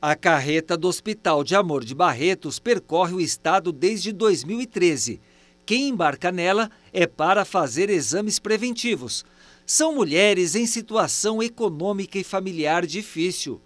A carreta do Hospital de Amor de Barretos percorre o estado desde 2013. Quem embarca nela é para fazer exames preventivos. São mulheres em situação econômica e familiar difícil.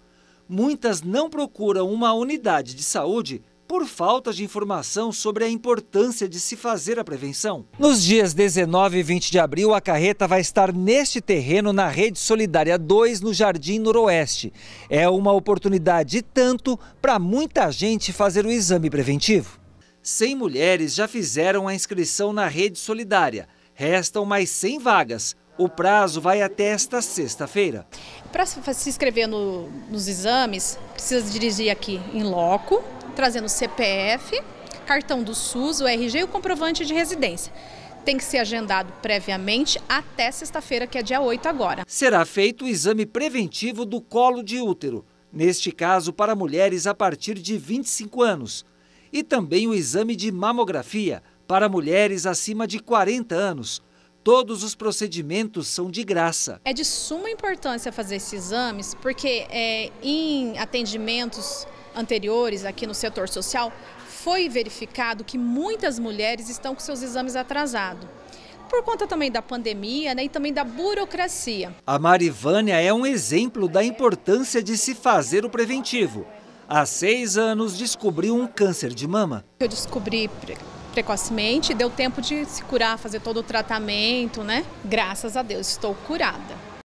Muitas não procuram uma unidade de saúde por falta de informação sobre a importância de se fazer a prevenção. Nos dias 19 e 20 de abril, a carreta vai estar neste terreno na Rede Solidária 2, no Jardim Noroeste. É uma oportunidade tanto para muita gente fazer o exame preventivo. 100 mulheres já fizeram a inscrição na Rede Solidária. Restam mais 100 vagas. O prazo vai até esta sexta-feira. Para se inscrever no, nos exames, precisa dirigir aqui em loco, trazendo CPF, cartão do SUS, o RG e o comprovante de residência. Tem que ser agendado previamente até sexta-feira, que é dia 8 agora. Será feito o exame preventivo do colo de útero, neste caso para mulheres a partir de 25 anos, e também o exame de mamografia para mulheres acima de 40 anos. Todos os procedimentos são de graça. É de suma importância fazer esses exames, porque é, em atendimentos anteriores aqui no setor social, foi verificado que muitas mulheres estão com seus exames atrasados. Por conta também da pandemia né, e também da burocracia. A Marivânia é um exemplo da importância de se fazer o preventivo. Há seis anos descobriu um câncer de mama. Eu descobri precocemente, deu tempo de se curar, fazer todo o tratamento, né? Graças a Deus, estou curada.